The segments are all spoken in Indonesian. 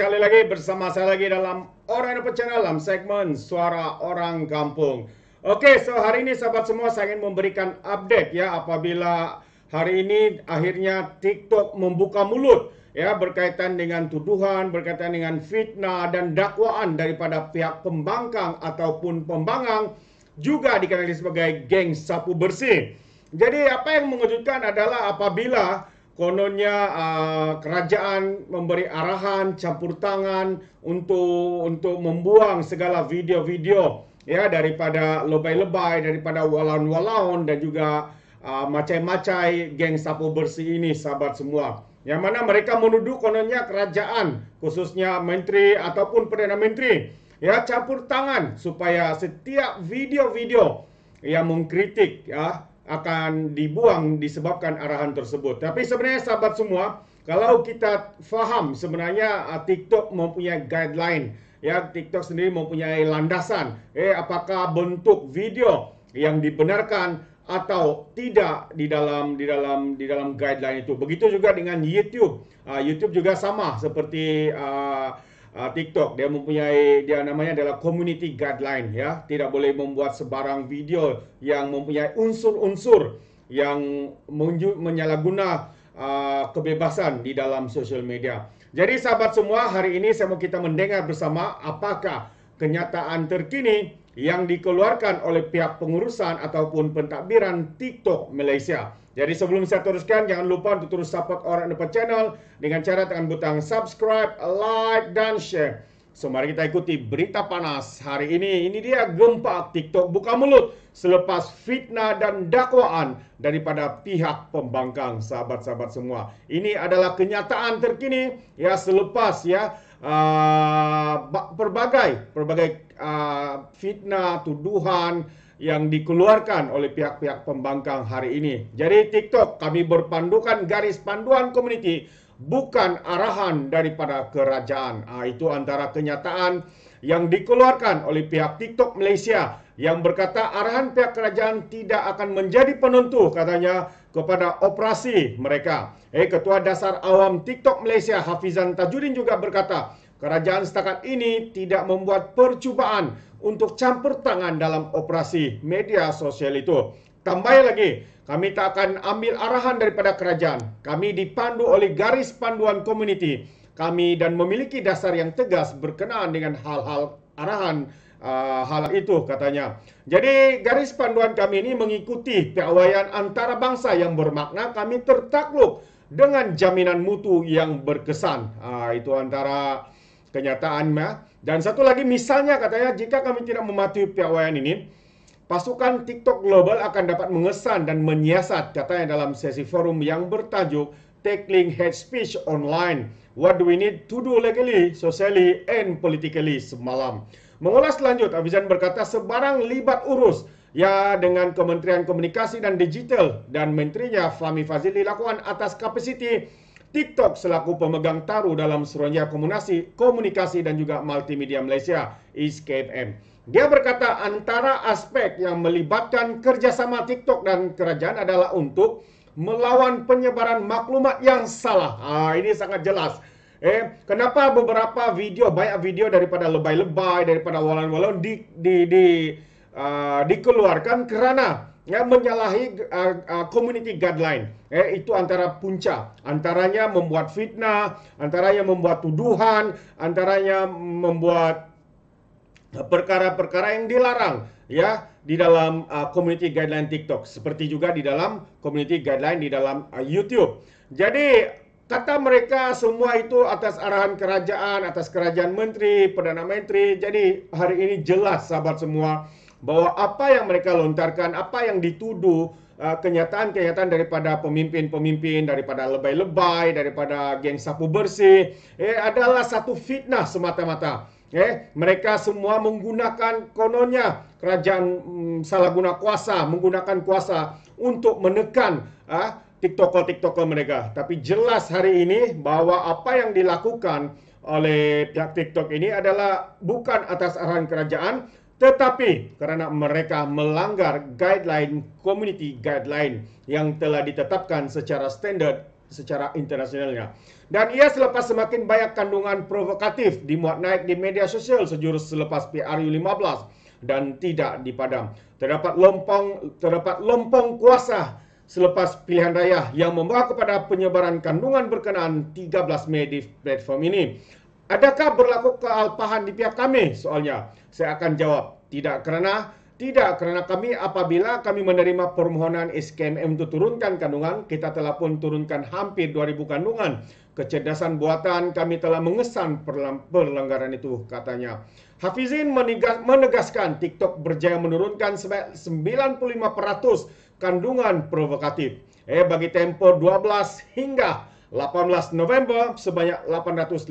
sekali lagi bersama saya lagi dalam Orang Indonesia Channel dalam segmen Suara Orang Kampung. Oke, so hari ini sahabat semua saya ingin memberikan update ya apabila hari ini akhirnya TikTok membuka mulut ya berkaitan dengan tuduhan, berkaitan dengan fitnah dan dakwaan daripada pihak pembangkang ataupun pembangang juga dikenali sebagai geng sapu bersih. Jadi apa yang mengejutkan adalah apabila kononnya uh, kerajaan memberi arahan campur tangan untuk untuk membuang segala video-video ya daripada lebay-lebay daripada walaun-walaun dan juga uh, macai-macai geng sapu bersih ini sahabat semua yang mana mereka menuduh kononnya kerajaan khususnya menteri ataupun perdana menteri ya campur tangan supaya setiap video-video yang mengkritik ya akan dibuang disebabkan arahan tersebut. Tapi sebenarnya sahabat semua, kalau kita faham sebenarnya uh, TikTok mempunyai guideline, ya TikTok sendiri mempunyai landasan. Eh apakah bentuk video yang dibenarkan atau tidak di dalam di dalam di dalam guideline itu. Begitu juga dengan YouTube. Uh, YouTube juga sama seperti uh, Ah, TikTok dia mempunyai dia namanya adalah community guideline ya tidak boleh membuat sebarang video yang mempunyai unsur-unsur yang menyalahguna uh, kebebasan di dalam social media. Jadi sahabat semua hari ini saya mau kita mendengar bersama apakah kenyataan terkini yang dikeluarkan oleh pihak pengurusan ataupun pentadbiran TikTok Malaysia. Jadi sebelum saya teruskan, jangan lupa untuk terus support orang depan channel dengan cara tekan butang subscribe, like, dan share. So mari kita ikuti berita panas hari ini. Ini dia gempa TikTok buka mulut selepas fitnah dan dakwaan daripada pihak pembangkang sahabat-sahabat semua. Ini adalah kenyataan terkini ya selepas ya uh, Perbagai, perbagai uh, ah, fitnah tuduhan yang dikeluarkan oleh pihak-pihak pembangkang hari ini. Jadi TikTok kami berpandukan garis panduan komuniti bukan arahan daripada kerajaan. Uh, itu antara kenyataan yang dikeluarkan oleh pihak TikTok Malaysia yang berkata arahan pihak kerajaan tidak akan menjadi penentu katanya kepada operasi mereka. Eh ketua dasar awam TikTok Malaysia Hafizan Tajudin juga berkata, Kerajaan setakat ini tidak membuat percubaan untuk campur tangan dalam operasi media sosial itu. Tambah lagi, kami tak akan ambil arahan daripada kerajaan. Kami dipandu oleh garis panduan komuniti. Kami dan memiliki dasar yang tegas berkenaan dengan hal-hal arahan uh, hal itu katanya. Jadi garis panduan kami ini mengikuti piawaian antara bangsa yang bermakna kami tertakluk dengan jaminan mutu yang berkesan. Uh, itu antara kenyataannya. Dan satu lagi misalnya katanya jika kami tidak mematuhi piawaian ini, pasukan TikTok global akan dapat mengesan dan menyiasat katanya dalam sesi forum yang bertajuk Tackling Hate Speech Online. What do we need to do legally, socially, and politically semalam. Mengulas lanjut, Avizan berkata sebarang libat urus ya dengan Kementerian Komunikasi dan Digital dan menterinya Fahmi Fazil dilakukan atas kapasiti TikTok selaku pemegang taruh dalam seronja komunikasi, komunikasi dan juga multimedia Malaysia, ISKM. Dia berkata antara aspek yang melibatkan kerjasama TikTok dan kerajaan adalah untuk melawan penyebaran maklumat yang salah. Ah, ini sangat jelas. Eh, kenapa beberapa video, banyak video daripada lebay-lebay, daripada walan-walan di, di, di, uh, dikeluarkan kerana ya, menyalahi uh, uh, community guideline. Eh, itu antara punca. Antaranya membuat fitnah, antaranya membuat tuduhan, antaranya membuat perkara-perkara yang dilarang ya di dalam uh, community guideline TikTok seperti juga di dalam community guideline di dalam uh, YouTube. Jadi kata mereka semua itu atas arahan kerajaan, atas kerajaan menteri, perdana menteri. Jadi hari ini jelas sahabat semua bahwa apa yang mereka lontarkan, apa yang dituduh eh, kenyataan-kenyataan daripada pemimpin-pemimpin, daripada lebay-lebay, daripada geng sapu bersih, eh, adalah satu fitnah semata-mata. Eh, mereka semua menggunakan kononnya kerajaan mm, salah guna kuasa, menggunakan kuasa untuk menekan ah, tiktoker-tiktoker mereka. Tapi jelas hari ini bahwa apa yang dilakukan oleh pihak TikTok ini adalah bukan atas arahan kerajaan, tetapi karena mereka melanggar guideline community guideline yang telah ditetapkan secara standar secara internasionalnya. Dan ia selepas semakin banyak kandungan provokatif dimuat naik di media sosial sejurus selepas PRU 15 dan tidak dipadam. Terdapat lompong terdapat lompong kuasa selepas pilihan raya yang membawa kepada penyebaran kandungan berkenaan 13 Mei di platform ini. Adakah berlaku kealpahan di pihak kami? Soalnya saya akan jawab, tidak karena tidak, karena kami apabila kami menerima permohonan SKMM untuk turunkan kandungan, kita telah pun turunkan hampir 2000 kandungan. Kecerdasan buatan kami telah mengesan perlanggaran itu, katanya. Hafizin menegaskan TikTok berjaya menurunkan 95% kandungan provokatif. Eh, bagi tempo 12 hingga 18 November sebanyak 857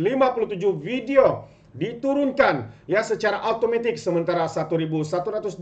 video diturunkan ya secara otomatis sementara 1126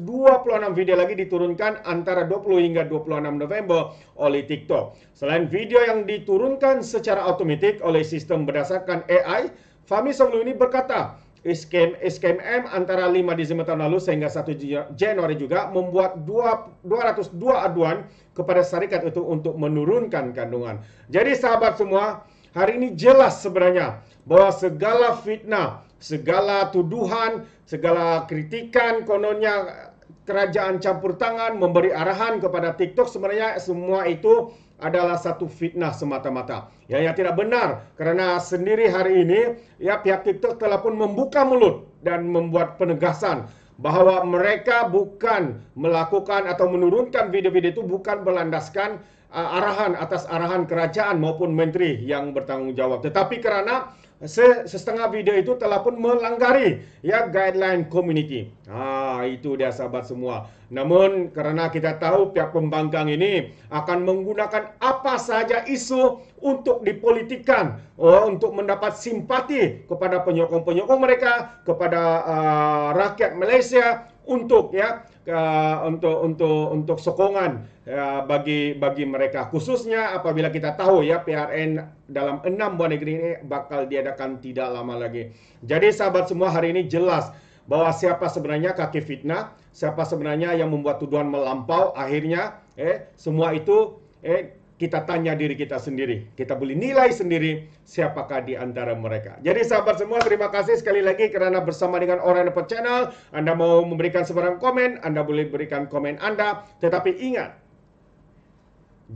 video lagi diturunkan antara 20 hingga 26 November oleh TikTok. Selain video yang diturunkan secara otomatis oleh sistem berdasarkan AI, Fahmi Songlu ini berkata, Skem M antara 5 Desember tahun lalu sehingga 1 Januari juga membuat 2, 202 aduan kepada syarikat itu untuk menurunkan kandungan. Jadi sahabat semua, hari ini jelas sebenarnya bahwa segala fitnah, segala tuduhan, segala kritikan kononnya kerajaan campur tangan memberi arahan kepada TikTok sebenarnya semua itu adalah satu fitnah semata-mata. Ya, yang tidak benar kerana sendiri hari ini ya pihak TikTok telah pun membuka mulut dan membuat penegasan bahawa mereka bukan melakukan atau menurunkan video-video itu bukan berlandaskan uh, arahan atas arahan kerajaan maupun menteri yang bertanggungjawab tetapi kerana Se setengah video itu telah pun melanggari ya guideline community. Ha itu dia sahabat semua. Namun kerana kita tahu pihak pembangkang ini akan menggunakan apa saja isu untuk dipolitikan uh, untuk mendapat simpati kepada penyokong-penyokong mereka kepada uh, rakyat Malaysia untuk ya Uh, untuk untuk untuk sokongan uh, bagi bagi mereka khususnya apabila kita tahu ya PRN dalam enam buah negeri ini bakal diadakan tidak lama lagi. Jadi sahabat semua hari ini jelas bahwa siapa sebenarnya kaki fitnah, siapa sebenarnya yang membuat tuduhan melampau akhirnya eh semua itu eh kita tanya diri kita sendiri. Kita boleh nilai sendiri siapakah di antara mereka. Jadi sahabat semua terima kasih sekali lagi karena bersama dengan Orang Dapat Channel. Anda mau memberikan sebarang komen, Anda boleh berikan komen Anda. Tetapi ingat,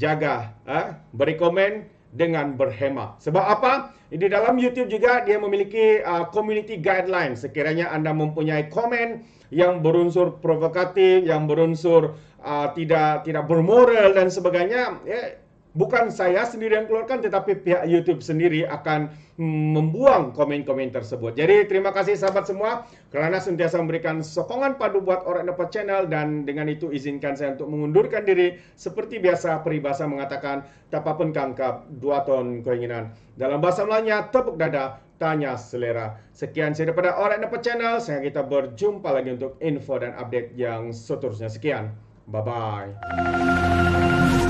jaga, eh, beri komen, dengan berhemat. Sebab apa? Di dalam YouTube juga dia memiliki uh, community guideline. Sekiranya anda mempunyai komen yang berunsur provokatif, yang berunsur uh, tidak tidak bermoral dan sebagainya, ya, bukan saya sendiri yang keluarkan tetapi pihak YouTube sendiri akan membuang komen-komen tersebut. Jadi terima kasih sahabat semua karena sentiasa memberikan sokongan padu buat orang dapat channel dan dengan itu izinkan saya untuk mengundurkan diri seperti biasa peribahasa mengatakan tak apa pun kangkap dua ton keinginan. Dalam bahasa Melayunya tepuk dada tanya selera. Sekian saya daripada orang dapat channel. sehingga kita berjumpa lagi untuk info dan update yang seterusnya. Sekian. Bye bye.